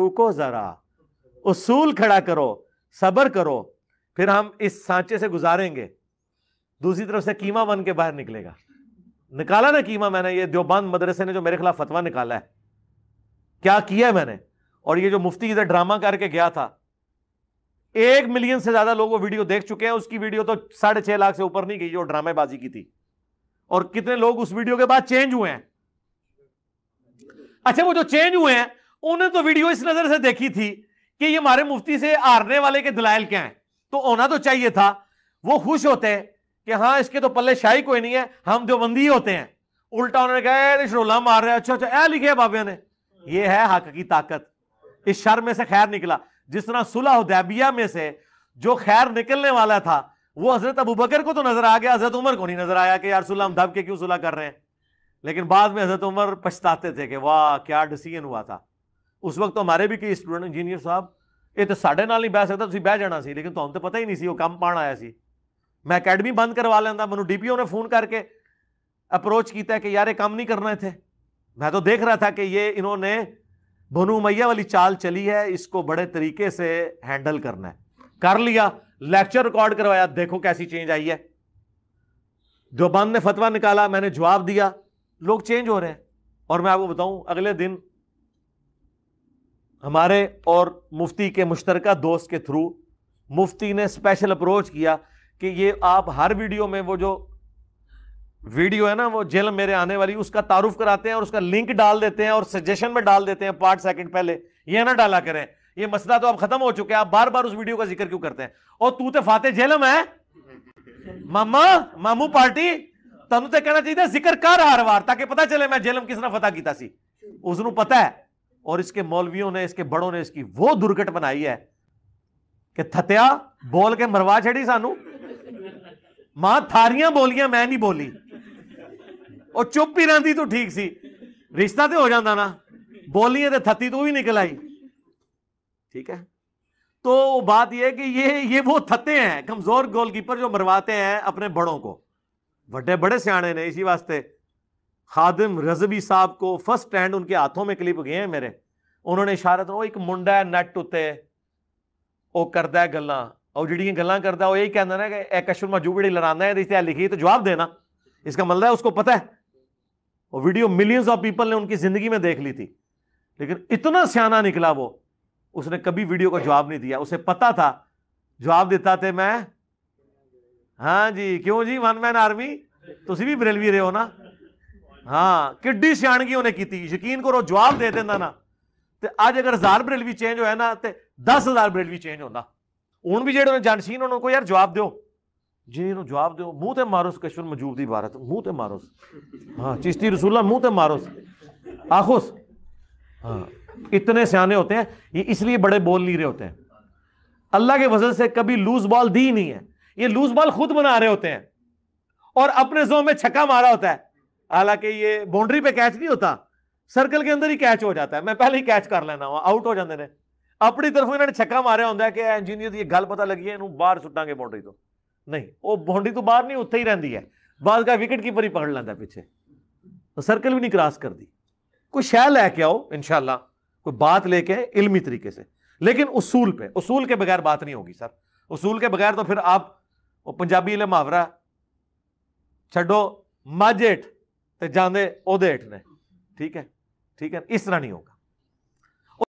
रुको ज़रा उसूल खड़ा करो सब्र करो फिर हम इस सांचे से गुजारेंगे दूसरी तरफ से कीमा बन के बाहर निकलेगा निकाला ना कीमा मैंने ये देवबंद मदरसे ने जो मेरे खिलाफ फतवा निकाला है क्या किया मैंने और ये जो मुफ्ती इधर ड्रामा करके गया था एक मिलियन से ज्यादा लोग वो वीडियो देख चुके हैं उसकी वीडियो तो साढ़े छह लाख से ऊपर नहीं गई जो ड्रामेबाजी की थी और कितने लोग उस वीडियो के बाद चेंज हुए हैं अच्छा वो जो चेंज हुए हैं उन्हें तो वीडियो इस नजर से देखी थी कि ये हमारे मुफ्ती से हारने वाले के दलायल क्या हैं तो होना तो चाहिए था वो खुश होते हैं कि हाँ इसके तो पल्ले शाही कोई नहीं है हम जो बंदी होते हैं उल्टा उन्होंने कहा अरे शरोला मार रहे अच्छा अच्छा ऐ लिखे बाबे ने ये है हक की ताकत इस शर में से खैर निकला जिस तरह सुलह उदैबिया में से जो खैर निकलने वाला था वो हजरत अबू बकर को तो नजर आ गया हजरत उमर को नहीं नजर आया कि यार सुलह हम दब के क्यों सुलह कर रहे हैं लेकिन बाद में हजरत उमर पछताते थे कि वाह क्या डिसीजन हुआ था उस वक्त तो हमारे भी कई स्टूडेंट इंजीनियर साहब ये तो साढ़े नाल नहीं बह सकता बह जाना सी लेकिन तुम तो पता ही नहीं कम पाण आया सी मैं अकैडमी बंद करवा लेंदा मैं डी पी ओ ने फोन करके अप्रोच किया कि यार ये कम नहीं करना इतने मैं तो देख रहा था कि ये इन्होंने बनू मैया वाली चाल चली है इसको बड़े तरीके से हैंडल करना है कर लिया लेक्चर रिकॉर्ड करवाया देखो कैसी चेंज आई है जो बंद ने फतवा निकाला मैंने जवाब दिया लोग चेंज हो रहे हैं और मैं आपको बताऊं अगले दिन हमारे और मुफ्ती के मुश्तर दोस्त के थ्रू मुफ्ती ने स्पेशल अप्रोच किया कि ये आप हर वीडियो में वो जो वीडियो है ना वो जेल मेरे आने वाली उसका तारुफ कराते हैं और उसका लिंक डाल देते हैं और सजेशन में डाल देते हैं पार्ट सेकंड पहले ये ना डाला करें ये मसला तो अब खत्म हो चुके हैं आप बार बार उस वीडियो का जिक्र क्यों करते हैं और तू तो फाते जेलम है मामा मामू पार्टी तनु तो कहना चाहिए जिक्र कर हर बार ताकि पता चले मैं जेलम किसने फतह किया सी पता है और इसके मौलवियों ने इसके बड़ों ने इसकी वो दुर्घट बनाई है कि थत्या बोल के मरवा छड़ी सानू मां थारियां बोलियां मैं नहीं बोली और चुप ही रहती तू ठीक सी रिश्ता तो हो जाता ना बोलिए तो थती तू भी निकल आई ठीक है तो बात यह कि ये ये वो थते हैं कमजोर गोलकीपर जो मरवाते हैं अपने बड़ों को बड़े बड़े सियाने ने इसी वास्ते खादिम रजबी साहब को फर्स्ट स्टैंड उनके हाथों में क्लिप गए हैं मेरे उन्होंने इशारा ਇਸ਼ਾਰਤ ਉਹ ਇੱਕ ਮੁੰਡਾ ਹੈ ਨੱਟ ਉੱਤੇ गल ਕਰਦਾ और जड़ी गल करता यही कहना ना कि कश्मीर में जुबड़ी लड़ाना है इसलिए लिखी तो जवाब देना इसका मतलब है उसको पता है और वीडियो मिलियंस ऑफ पीपल ने उनकी जिंदगी में देख ली थी लेकिन इतना सियाना निकला वो उसने कभी वीडियो का जवाब नहीं दिया उसे पता था जवाब देता थे मैं हाँ जी क्यों जी वन मैन आर्मी तुम भी बरेलवी रहे हो ना हाँ कि सियाणगी उन्हें की यकीन करो जवाब दे देना ना ਤੇ ਅੱਜ ਅਗਰ 1000 ਬਰੇਲ ਵੀ ਚੇਂਜ ਹੋਇਆ ਨਾ ਤੇ 10000 ਬਰੇਲ ਵੀ ਚੇਂਜ ਹੁੰਦਾ ਹੁਣ ਵੀ ਜਿਹੜੇ जवाब ਉਹਨਾਂ ਕੋ ਯਾਰ ਜਵਾਬ ਦਿਓ ਜੇ ਇਹਨੂੰ ਜਵਾਬ ਦਿਓ ਮੂੰਹ ਤੇ ਮਾਰੋ ਕਸ਼ਮੀਰ ਮਜੂਬ ਦੀ ਇਬਾਰਤ ਮੂੰਹ ਤੇ ਮਾਰੋ ਹਾਂ ਚਿਸ਼ਤੀ ਰਸੂਲਾ ਮੂੰਹ ਤੇ ਮਾਰੋ आखुस हाँ इतने सियाने होते हैं ये इसलिए बड़े बोल नहीं रहे होते हैं अल्लाह के वजह से कभी लूज बॉल दी नहीं है ये लूज बॉल खुद बना रहे होते हैं और अपने जो में छक्का मारा होता है हालांकि ये बाउंड्री पे कैच नहीं होता सर्कल के अंदर ही कैच हो जाता है मैं पहले ही कैच कर लेना हुआ आउट हो जाते हैं अपनी तरफ इन्होंने छक्का मारे होंगे कि इंजीनियर की गल पता लगी है बाहर सुटा बाउंड्री तो नहीं वो बाउंड्री तो बाहर नहीं उत्थे ही रही है बाद का विकेट कीपर ही पकड़ लेता पीछे तो सर्कल भी नहीं क्रॉस कर दी कोई शह लैके आओ इनशाला कोई बात लेके इलमी तरीके से लेकिन उसूल पे उसूल के बगैर बात नहीं होगी सर उसूल के बगैर तो फिर आप वो पंजाबी इले मुहावरा छो मेठ तो जाते हेठ ने ठीक है ठीक है इस तरह नहीं होगा